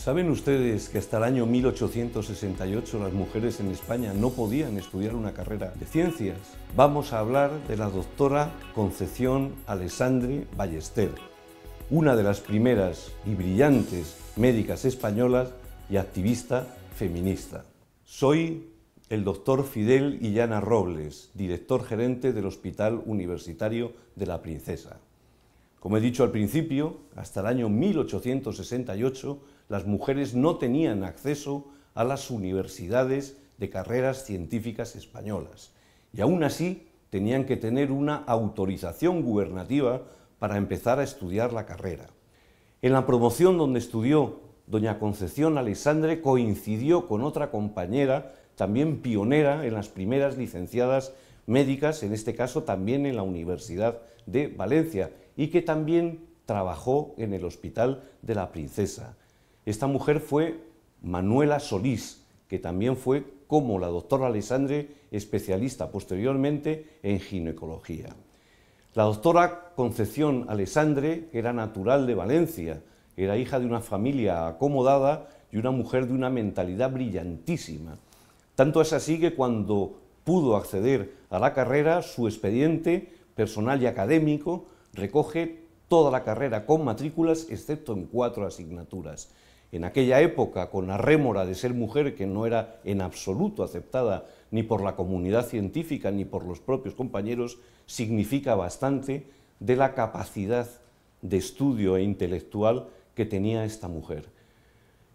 ¿Saben ustedes que hasta el año 1868 las mujeres en España no podían estudiar una carrera de ciencias? Vamos a hablar de la doctora Concepción Alessandre Ballester, una de las primeras y brillantes médicas españolas y activista feminista. Soy el doctor Fidel Illana Robles, director gerente del Hospital Universitario de la Princesa. Como he dicho al principio, hasta el año 1868 las mujeres no tenían acceso a las universidades de carreras científicas españolas y aún así tenían que tener una autorización gubernativa para empezar a estudiar la carrera. En la promoción donde estudió doña Concepción Alexandre coincidió con otra compañera, también pionera en las primeras licenciadas médicas, en este caso también en la Universidad de Valencia, y que también trabajó en el Hospital de la Princesa. Esta mujer fue Manuela Solís, que también fue, como la doctora Alessandre, especialista posteriormente en ginecología. La doctora Concepción Alessandre era natural de Valencia, era hija de una familia acomodada y una mujer de una mentalidad brillantísima. Tanto es así que cuando pudo acceder a la carrera, su expediente personal y académico recoge toda la carrera con matrículas, excepto en cuatro asignaturas. En aquella época, con la rémora de ser mujer, que no era en absoluto aceptada ni por la comunidad científica ni por los propios compañeros, significa bastante de la capacidad de estudio e intelectual que tenía esta mujer.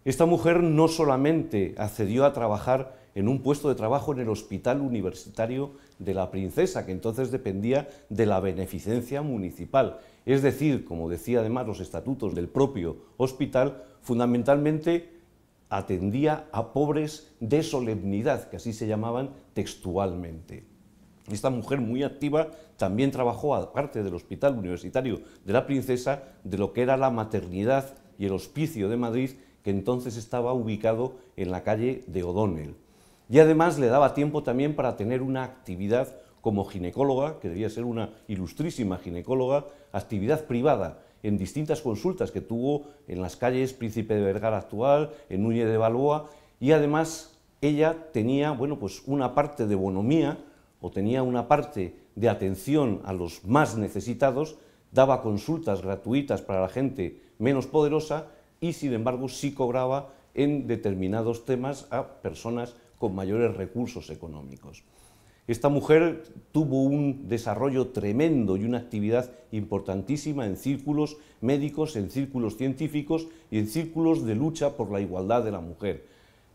Esta mujer no solamente accedió a trabajar en un puesto de trabajo en el Hospital Universitario de la Princesa, que entonces dependía de la beneficencia municipal. Es decir, como decía además los estatutos del propio hospital, fundamentalmente atendía a pobres de solemnidad, que así se llamaban textualmente. Esta mujer muy activa también trabajó, aparte del Hospital Universitario de la Princesa, de lo que era la maternidad y el hospicio de Madrid, que entonces estaba ubicado en la calle de O'Donnell. Y además le daba tiempo también para tener una actividad como ginecóloga, que debía ser una ilustrísima ginecóloga, actividad privada en distintas consultas que tuvo en las calles Príncipe de Vergara actual, en Núñez de Balboa, y además ella tenía, bueno, pues una parte de bonomía o tenía una parte de atención a los más necesitados, daba consultas gratuitas para la gente menos poderosa y sin embargo sí cobraba en determinados temas a personas con mayores recursos económicos. Esta mujer tuvo un desarrollo tremendo y una actividad importantísima en círculos médicos, en círculos científicos y en círculos de lucha por la igualdad de la mujer.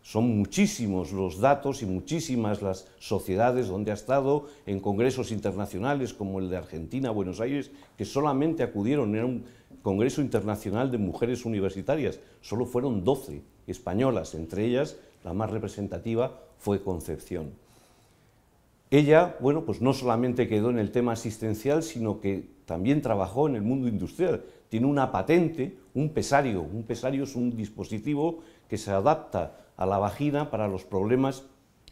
Son muchísimos los datos y muchísimas las sociedades donde ha estado en congresos internacionales como el de Argentina, Buenos Aires, que solamente acudieron, era un congreso internacional de mujeres universitarias, solo fueron 12 españolas, entre ellas la más representativa fue Concepción. Ella, bueno, pues no solamente quedó en el tema asistencial, sino que también trabajó en el mundo industrial. Tiene una patente, un pesario. Un pesario es un dispositivo que se adapta a la vagina para los problemas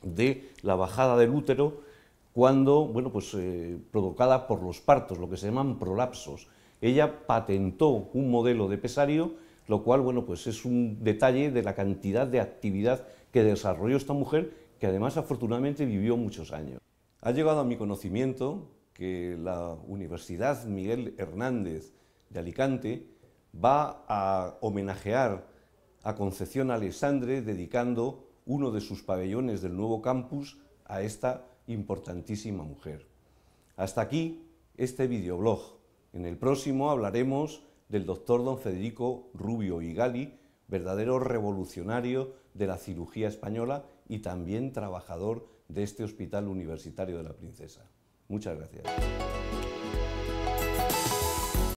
de la bajada del útero cuando, bueno, pues eh, provocada por los partos, lo que se llaman prolapsos. Ella patentó un modelo de pesario, lo cual, bueno, pues es un detalle de la cantidad de actividad que desarrolló esta mujer, que además afortunadamente vivió muchos años. Ha llegado a mi conocimiento que la Universidad Miguel Hernández de Alicante va a homenajear a Concepción Alessandre dedicando uno de sus pabellones del nuevo campus a esta importantísima mujer. Hasta aquí este videoblog. En el próximo hablaremos del doctor don Federico Rubio Igali, verdadero revolucionario de la cirugía española y también trabajador de este Hospital Universitario de la Princesa. Muchas gracias.